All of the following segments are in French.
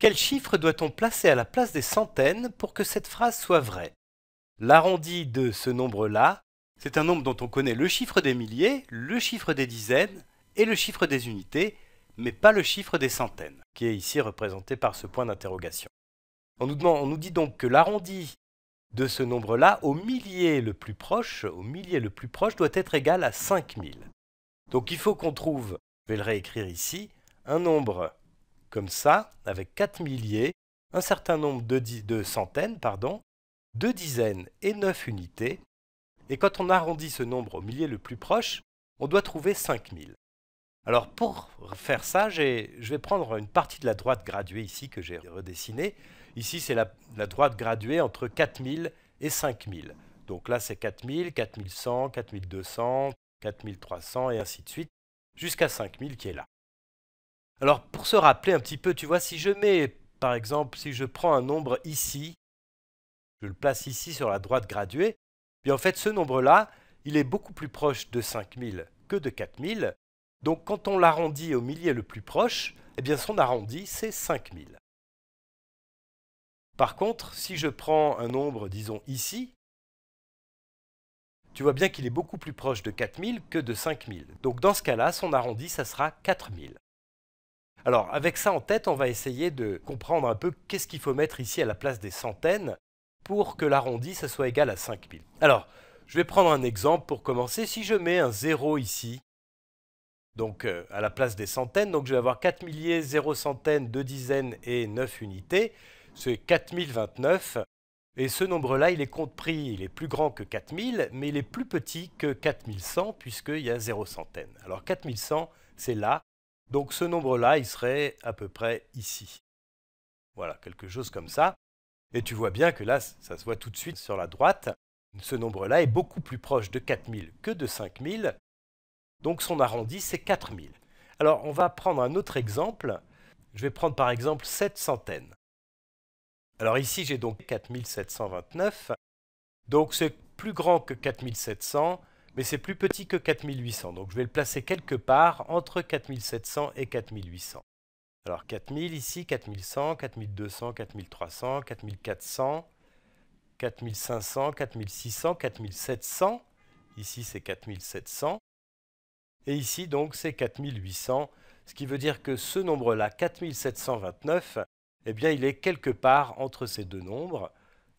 Quel chiffre doit-on placer à la place des centaines pour que cette phrase soit vraie L'arrondi de ce nombre-là, c'est un nombre dont on connaît le chiffre des milliers, le chiffre des dizaines et le chiffre des unités, mais pas le chiffre des centaines, qui est ici représenté par ce point d'interrogation. On, nous, dit donc que l'arrondi de ce nombre-là, au millier le plus proche, au millier le plus proche, doit être égal à 5000. Donc il faut qu'on trouve, je vais le réécrire ici, un nombre comme ça, avec 4 milliers, un certain nombre de, centaines, pardon, deux dizaines et 9 unités, et quand on arrondit ce nombre au millier le plus proche, on doit trouver 5000. Alors pour faire ça, je vais prendre une partie de la droite graduée ici que j'ai redessinée. Ici, c'est la, la, droite graduée entre 4000 et 5000. Donc là, c'est 4000, 4100, 4200, 4300 et ainsi de suite, jusqu'à 5000 qui est là. Alors pour se rappeler un petit peu, tu vois, si je mets, par exemple, si je prends un nombre ici, je le place ici sur la droite graduée, et en fait ce nombre-là, il est beaucoup plus proche de 5000 que de 4000. Donc quand on l'arrondit au millier le plus proche, eh bien son arrondi c'est 5000. Par contre, si je prends un nombre, disons ici, tu vois bien qu'il est beaucoup plus proche de 4000 que de 5000. Donc dans ce cas-là, son arrondi, ça sera 4000. Alors avec ça en tête, on va essayer de comprendre un peu qu'est-ce qu'il faut mettre ici à la place des centaines pour que l'arrondi ça soit égal à 5000. Alors, je vais prendre un exemple pour commencer. Si je mets un 0 ici, donc euh, à la place des centaines, donc je vais avoir 4 milliers, 0 centaines, 2 dizaines et 9 unités, c'est 4029. Et ce nombre-là, il est compris, il est plus grand que 4000, mais il est plus petit que 4100 puisqu'il y a 0 centaines. Alors 4100, c'est là donc ce nombre-là, il serait à peu près ici. Voilà, quelque chose comme ça. Et tu vois bien que là, ça se voit tout de suite sur la droite. Ce nombre-là est beaucoup plus proche de 4000 que de 5000. Donc son arrondi, c'est 4000. Alors on va prendre un autre exemple. Je vais prendre par exemple 7 centaines. Alors ici, j'ai donc 4729. Donc c'est plus grand que 4700 mais c'est plus petit que 4800. Donc je vais le placer quelque part entre 4700 et 4800. Alors 4000 ici, 4100, 4200, 4300, 4400, 4500, 4600, 4700. Ici c'est 4700. Et ici donc c'est 4800. Ce qui veut dire que ce nombre-là, 4729, eh bien il est quelque part entre ces deux nombres.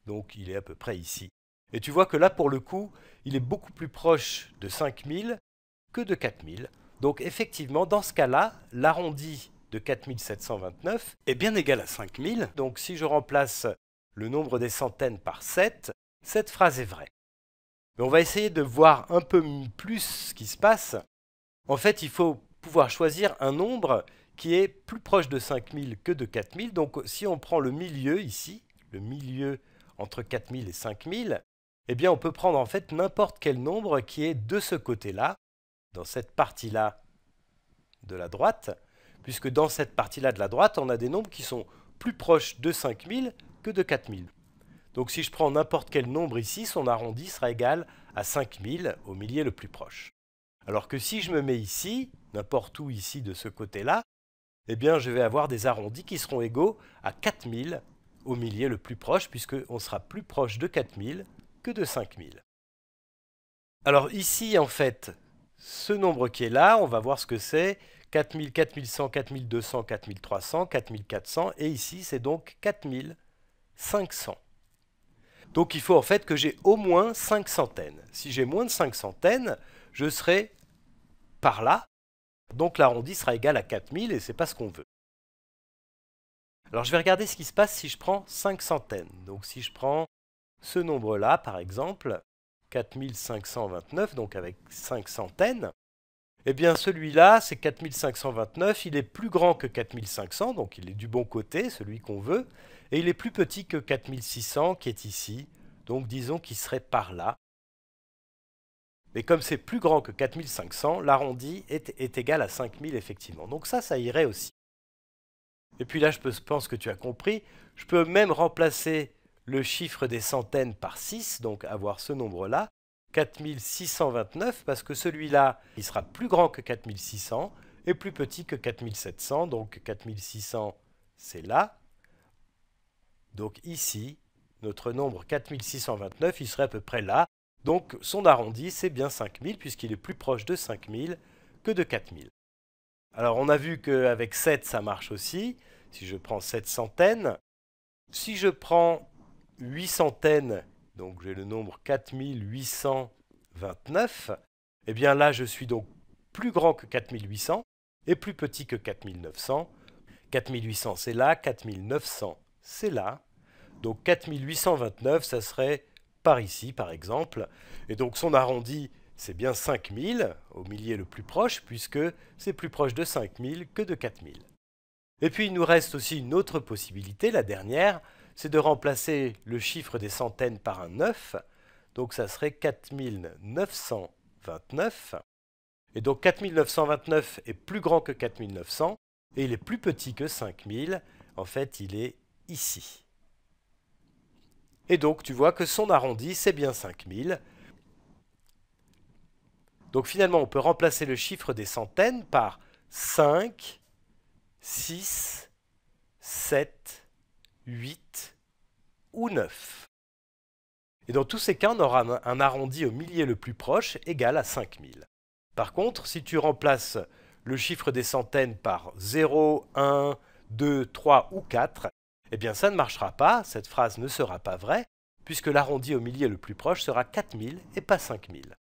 Donc il est à peu près ici. Et tu vois que là, pour le coup, il est beaucoup plus proche de 5000 que de 4000. Donc effectivement, dans ce cas-là, l'arrondi de 4729 est bien égal à 5000. Donc si je remplace le nombre des centaines par 7, cette phrase est vraie. Mais on va essayer de voir un peu plus ce qui se passe. En fait, il faut pouvoir choisir un nombre qui est plus proche de 5000 que de 4000. Donc si on prend le milieu ici, le milieu entre 4000 et 5000, eh bien on peut prendre en fait n'importe quel nombre qui est de ce côté-là, dans cette partie-là de la droite, puisque dans cette partie-là de la droite, on a des nombres qui sont plus proches de 5000 que de 4000. Donc si je prends n'importe quel nombre ici, son arrondi sera égal à 5000 au millier le plus proche. Alors que si je me mets ici, n'importe où ici de ce côté-là, eh bien je vais avoir des arrondis qui seront égaux à 4000 au millier le plus proche, puisqu'on sera plus proche de 4000 que de 5000. Alors ici, en fait, ce nombre qui est là, on va voir ce que c'est. 4000, 4100, 4200, 4300, 4400, et ici, c'est donc 4500. Donc il faut en fait que j'ai au moins 5 centaines. Si j'ai moins de 5 centaines, je serai par là. Donc l'arrondi sera égal à 4000 et ce c'est pas ce qu'on veut. Alors je vais regarder ce qui se passe si je prends 5 centaines. Donc si je prends ce nombre-là, par exemple, 4529, donc avec 5 centaines, eh bien celui-là, c'est 4529, il est plus grand que 4500, donc il est du bon côté, celui qu'on veut, et il est plus petit que 4600 qui est ici, donc disons qu'il serait par là. Mais comme c'est plus grand que 4500, l'arrondi est, est égal à 5000 effectivement. Donc ça, ça irait aussi. Et puis là, je pense que tu as compris, je peux même remplacer le chiffre des centaines par 6, donc avoir ce nombre-là, 4629, parce que celui-là, il sera plus grand que 4600 et plus petit que 4700, donc 4600, c'est là. Donc ici, notre nombre 4629, il serait à peu près là. Donc son arrondi, c'est bien 5000, puisqu'il est plus proche de 5000 que de 4000. Alors on a vu qu'avec 7, ça marche aussi. Si je prends 7 centaines, si je prends huit centaines, donc j'ai le nombre 4829, et eh bien là je suis donc plus grand que 4800 et plus petit que 4900. 4800 c'est là, 4900 c'est là. Donc 4829 ça serait par ici par exemple. Et donc son arrondi c'est bien 5000 au millier le plus proche puisque c'est plus proche de 5000 que de 4000. Et puis il nous reste aussi une autre possibilité, la dernière, c'est de remplacer le chiffre des centaines par un 9, donc ça serait 4929. Et donc 4929 est plus grand que 4900, et il est plus petit que 5000, en fait il est ici. Et donc tu vois que son arrondi c'est bien 5000. Donc finalement on peut remplacer le chiffre des centaines par 5, 6, 7, 8 ou 9. Et dans tous ces cas, on aura un arrondi au millier le plus proche égal à 5000. Par contre, si tu remplaces le chiffre des centaines par 0, 1, 2, 3 ou 4, eh bien ça ne marchera pas, cette phrase ne sera pas vraie, puisque l'arrondi au millier le plus proche sera 4000 et pas 5000.